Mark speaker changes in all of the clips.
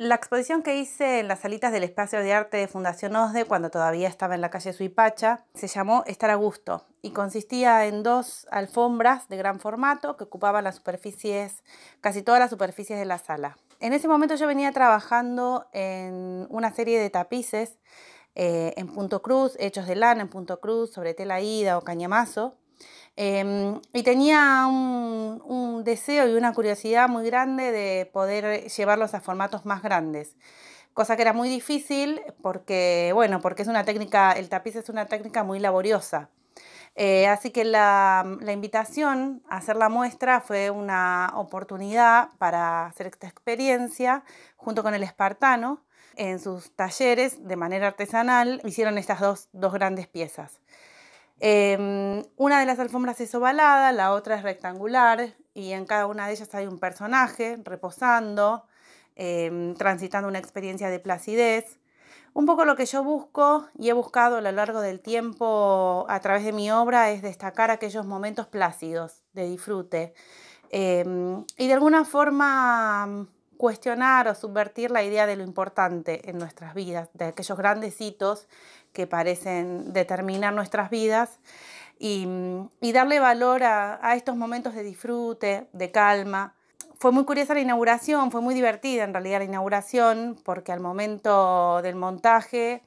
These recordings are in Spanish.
Speaker 1: La exposición que hice en las salitas del Espacio de Arte de Fundación OSDE cuando todavía estaba en la calle Suipacha se llamó Estar a Gusto y consistía en dos alfombras de gran formato que ocupaban las superficies, casi todas las superficies de la sala. En ese momento yo venía trabajando en una serie de tapices eh, en punto cruz, hechos de lana en punto cruz, sobre tela ida o cañamazo, Em, y tenía un, deseo y una curiosidad muy grande de poder llevarlos a formatos más grandes, cosa que era muy difícil porque, bueno, porque es una técnica, el tapiz es una técnica muy laboriosa. Eh, así que la, la invitación a hacer la muestra fue una oportunidad para hacer esta experiencia junto con el espartano, en sus talleres de manera artesanal hicieron estas dos, dos grandes piezas. Em, una de las alfombras es ovalada, la otra es rectangular y en cada una de ellas hay un personaje reposando, em, transitando una experiencia de placidez. Un poco lo que yo busco y he buscado a lo largo del tiempo a través de mi obra es destacar aquellos momentos plácidos de disfrute em, y de alguna forma cuestionar o subvertir la idea de lo importante en nuestras vidas, de aquellos grandes hitos que parecen determinar nuestras vidas mm, y, darle valor a, a, estos momentos de disfrute, de calma. Fue muy curiosa la inauguración, fue muy divertida en realidad la inauguración porque al momento del montaje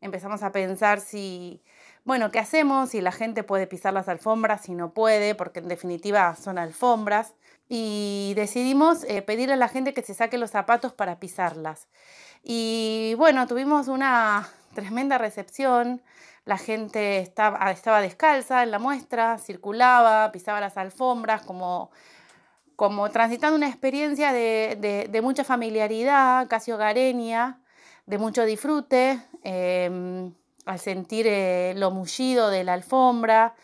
Speaker 1: empezamos a pensar si bueno, ¿qué hacemos? Si la gente puede pisar las alfombras, si no puede, porque en definitiva son alfombras. Y decidimos eh, pedirle a la gente que se saque los zapatos para pisarlas. Y bueno, tuvimos una tremenda recepción. La gente estaba, descalza en la muestra, circulaba, pisaba las alfombras como como transitando una experiencia de, mucha familiaridad, casi hogareña, de mucho disfrute. Em, al sentir eh, lo mullido de la alfombra.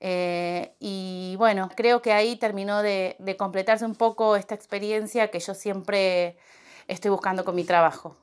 Speaker 1: Eh, y bueno, creo que ahí terminó de completarse un poco esta experiencia que yo siempre estoy buscando con mi trabajo.